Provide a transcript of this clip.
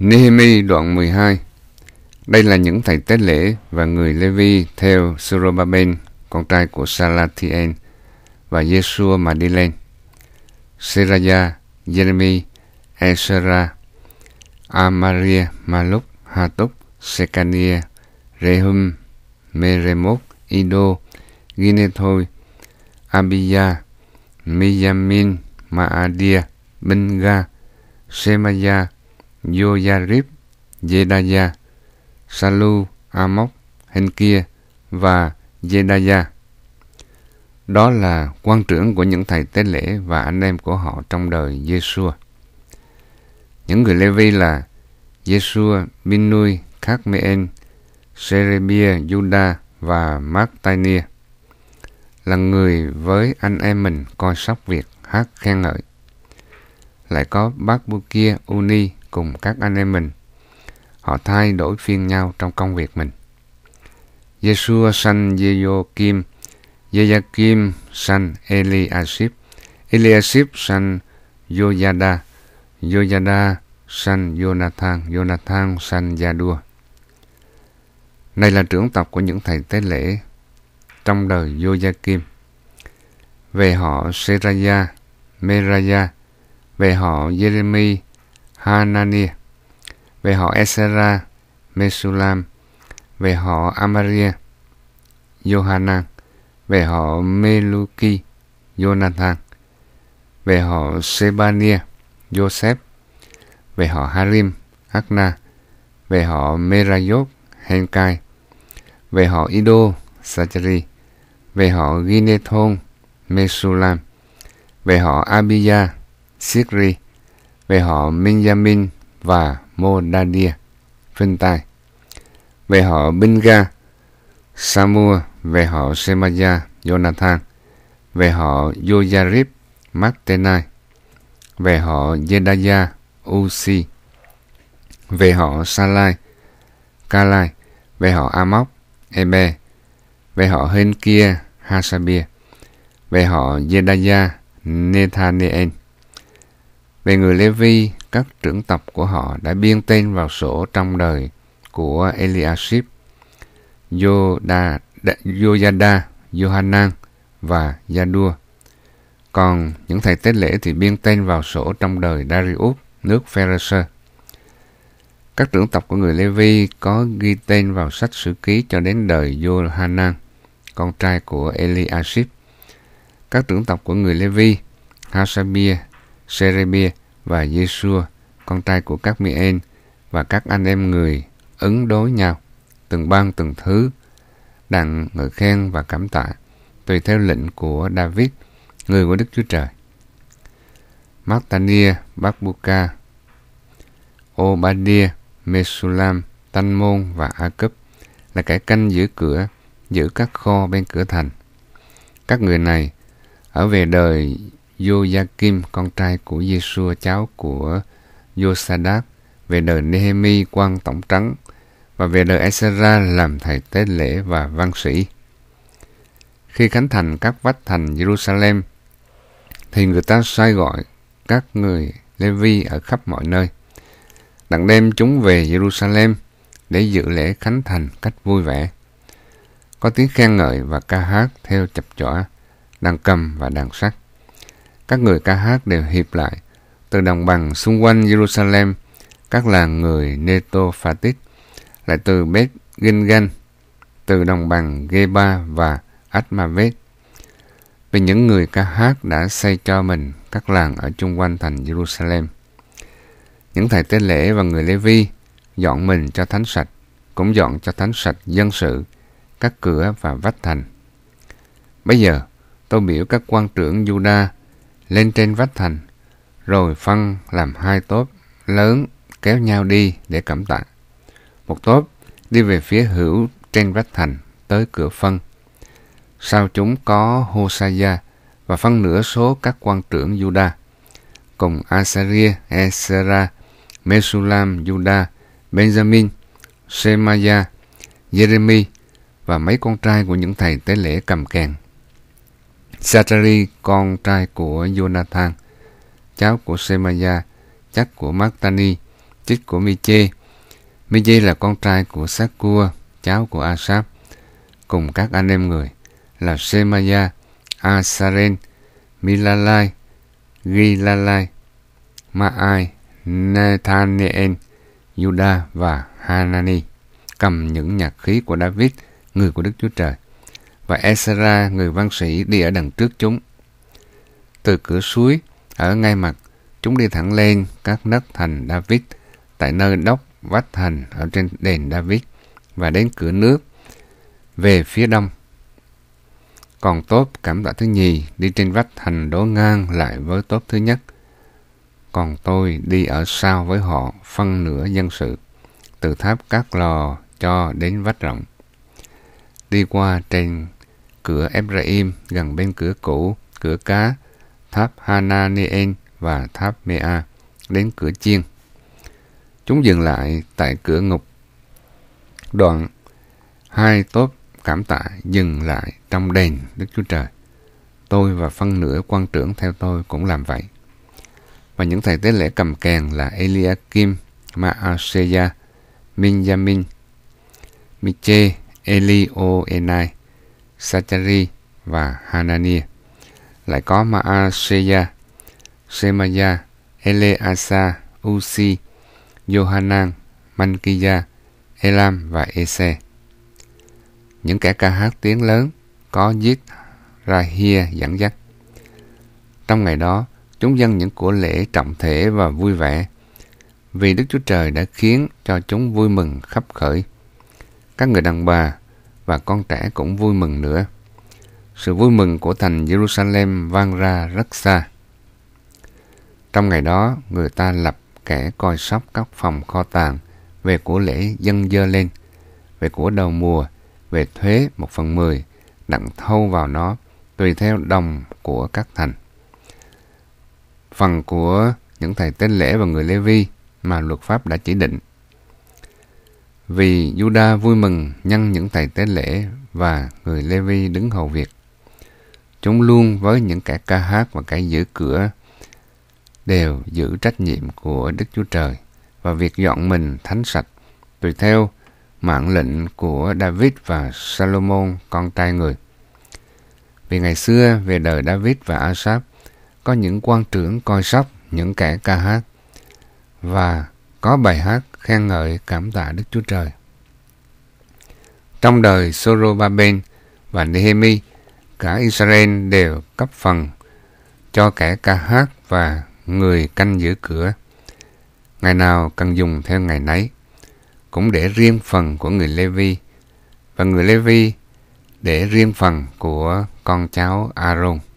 Nehemi đoạn 12 Đây là những thầy tế lễ và người Levi theo Surobaben, con trai của Salatien, và Yeshua mà đi lên. Seraya, Jeremy, Esra, Amaria, Maluk, Hatub, Sekania, Rehum, Meremot, Ido, Ginethoi, Abiya, Miyamin, Maadia, Benga, Semaya, Yoyarib, Jedaya, Salu, Amok, Henkia và Jedaya. Đó là quan trưởng của những thầy tế lễ và anh em của họ trong đời Yeshua. Những người Lê Vi là Yeshua, Binui, Khacmeen, Serebia, Juda và Mark Tainia là người với anh em mình coi sóc việc hát khen ngợi. Lại có bác Bukia Uni, cùng các anh em mình. Họ thay đổi phiên nhau trong công việc mình. Yeshua sanh Kim, Kim sanh Eliashib, Eliashib sanh Yoyada, Yoyada sanh Jonathan, Jonathan sanh Yadua. Đây là trưởng tộc của những thầy tế lễ trong đời Yoyakim. Về họ Seraya, Meraya, về họ Jeremy, Hanania, về họ Esera, Mesulam, về họ Amaria, Johanan, về họ Meluki, Jonathan, về họ Sebania, Joseph, về họ Harim, Akna, về họ Merayot, Henkai, về họ Ido, Sacheri, về họ Ginethon, Mesulam, về họ Abia, Sikri, về họ Minyamin và Modadia, phân tài. Về họ Binga, Samua, về họ Semaya, Jonathan, về họ Yoyarib, Mactenai, về họ Jedaya, Uzi, về họ Salai, Kalai, về họ Amok, Ebe, về họ Henkia, Hasabia, về họ Jedaya, Nethaneel, về người Levi, các trưởng tộc của họ đã biên tên vào sổ trong đời của Eliashib, Yoda, Yohanan và Yadua. Còn những thầy tế lễ thì biên tên vào sổ trong đời Darius, nước Pharisee. Các trưởng tộc của người Levi có ghi tên vào sách sử ký cho đến đời Yohanan, con trai của Eliashib. Các trưởng tộc của người Levi, Hasabia, Serebia và Yeshua, con trai của các mi và các anh em người ứng đối nhau, từng ban từng thứ, đặng ngợi khen và cảm tạ, tùy theo lệnh của David, người của Đức Chúa Trời. Martania, Bakbuka, Obadia, Mesulam, Tanh Môn và A Cấp là kẻ canh giữ cửa, giữ các kho bên cửa thành. Các người này ở về đời Joachim, con trai của Giêsu cháu của Josadak, về đời Nehemi quan tổng trắng và về đời Ezra làm thầy tế lễ và văn sĩ. Khi khánh thành các vách thành Jerusalem, thì người ta sai gọi các người Levi ở khắp mọi nơi. Đặng đem chúng về Jerusalem để dự lễ khánh thành cách vui vẻ. Có tiếng khen ngợi và ca hát theo chập chọa, đàn cầm và đàn sắt các người ca hát đều hiệp lại. Từ đồng bằng xung quanh Jerusalem, các làng người Netophatit, lại từ Beth Gingan, từ đồng bằng Geba và Atmavet. Vì những người ca hát đã xây cho mình các làng ở chung quanh thành Jerusalem. Những thầy tế lễ và người Lê Vi dọn mình cho thánh sạch, cũng dọn cho thánh sạch dân sự, các cửa và vách thành. Bây giờ, tôi biểu các quan trưởng Juda lên trên vách thành, rồi phân làm hai tốp lớn kéo nhau đi để cảm tạ. Một tốp đi về phía hữu trên vách thành tới cửa phân. Sau chúng có Hosaya và phân nửa số các quan trưởng Juda, cùng Asaria, Esera, Mesulam, Juda, Benjamin, Semaya, Jeremy và mấy con trai của những thầy tế lễ cầm kèn Zachary, con trai của Jonathan, cháu của Semaya, chắc của Martani, chích của Miche. Miche là con trai của Sakua, cháu của Asap, cùng các anh em người là Semaya, Asaren, Milalai, Gilalai, Maai, Nethaneel, Judah và Hanani cầm những nhạc khí của David, người của Đức Chúa Trời và Ezra người văn sĩ đi ở đằng trước chúng. Từ cửa suối, ở ngay mặt, chúng đi thẳng lên các nấc thành David tại nơi đốc vách thành ở trên đền David và đến cửa nước về phía đông. Còn tốt cảm tạ thứ nhì đi trên vách thành đổ ngang lại với tốt thứ nhất. Còn tôi đi ở sau với họ phân nửa dân sự, từ tháp các lò cho đến vách rộng. Đi qua trên cửa Ephraim gần bên cửa cũ, cửa cá, tháp Hananeen và tháp Mea đến cửa chiên. Chúng dừng lại tại cửa ngục. Đoạn hai tốp cảm tạ dừng lại trong đền Đức Chúa Trời. Tôi và phân nửa quan trưởng theo tôi cũng làm vậy. Và những thầy tế lễ cầm kèn là Eliakim, Maaseya, Minjamin, Miche, Elioenai, Sachari và Hanania. Lại có Maaseya, Semaya, Eleasa, Usi, Yohanan, Mankiya, Elam và Ese. Những kẻ ca hát tiếng lớn có giết Rahia dẫn dắt. Trong ngày đó, chúng dân những của lễ trọng thể và vui vẻ, vì Đức Chúa Trời đã khiến cho chúng vui mừng khắp khởi. Các người đàn bà và con trẻ cũng vui mừng nữa. Sự vui mừng của thành Jerusalem vang ra rất xa. Trong ngày đó, người ta lập kẻ coi sóc các phòng kho tàng về của lễ dân dơ lên, về của đầu mùa, về thuế một phần mười, đặng thâu vào nó tùy theo đồng của các thành. Phần của những thầy tên lễ và người Lê Vi mà luật pháp đã chỉ định vì Juda vui mừng nhân những thầy tế lễ và người Levi đứng hầu việc. Chúng luôn với những kẻ ca hát và kẻ giữ cửa đều giữ trách nhiệm của Đức Chúa Trời và việc dọn mình thánh sạch tùy theo mạng lệnh của David và Salomon con trai người. Vì ngày xưa về đời David và Asaph có những quan trưởng coi sóc những kẻ ca hát và có bài hát khen ngợi cảm tạ Đức Chúa Trời. Trong đời Sorobaben và Nehemi, cả Israel đều cấp phần cho kẻ ca hát và người canh giữ cửa. Ngày nào cần dùng theo ngày nấy, cũng để riêng phần của người Lê Vi, và người Lê Vi để riêng phần của con cháu Aaron.